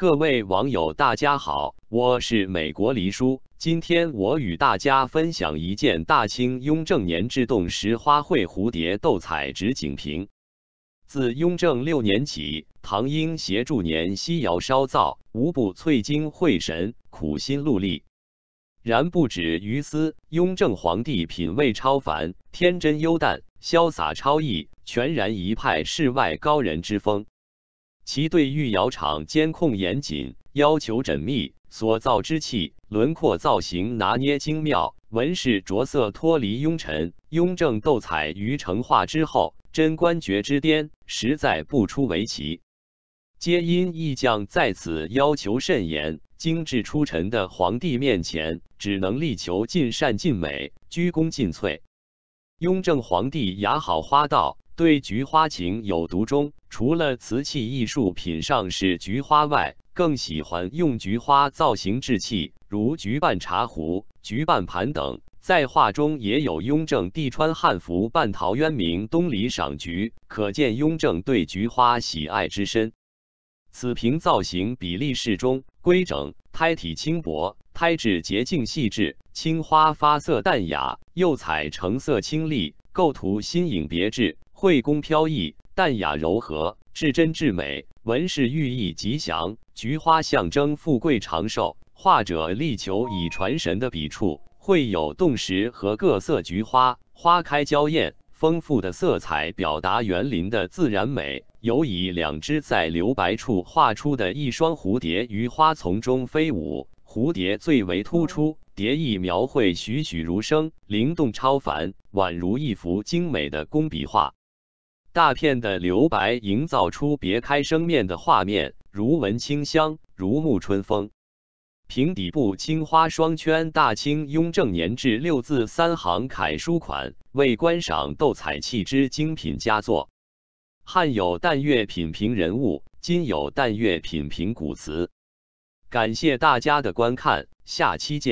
各位网友，大家好，我是美国黎叔。今天我与大家分享一件大清雍正年制动石花卉蝴蝶斗彩纸景瓶。自雍正六年起，唐英协助年西窑烧造，无不淬精会神，苦心戮力。然不止于斯，雍正皇帝品味超凡，天真幽淡，潇洒超逸，全然一派世外高人之风。其对御窑厂监控严谨，要求缜密，所造之器轮廓造型拿捏精妙，纹饰着色脱离庸尘。雍正斗彩于成化之后，贞观爵之巅，实在不出为奇。皆因意匠在此要求甚严，精致出尘的皇帝面前，只能力求尽善尽美，鞠躬尽瘁。雍正皇帝雅好花道。对菊花情有独钟，除了瓷器艺术品上是菊花外，更喜欢用菊花造型制器，如菊瓣茶壶、菊瓣盘等。在画中也有雍正帝穿汉服扮陶渊明东篱赏菊，可见雍正对菊花喜爱之深。此瓶造型比例适中，规整，胎体轻薄，胎质洁净细致，青花发色淡雅，釉彩成色清丽，构图新颖别致。绘工飘逸、淡雅柔和，至真至美。纹饰寓意吉祥，菊花象征富贵长寿。画者力求以传神的笔触，绘有洞石和各色菊花，花开娇艳，丰富的色彩表达园林的自然美。尤以两只在留白处画出的一双蝴蝶于花丛中飞舞，蝴蝶最为突出，蝶翼描绘栩栩如生，灵动超凡，宛如一幅精美的工笔画。大片的留白，营造出别开生面的画面，如闻清香，如沐春风。瓶底部青花双圈，大清雍正年制六字三行楷书款，为观赏斗彩器之精品佳作。汉有但月品评人物，今有但月品评古瓷。感谢大家的观看，下期见。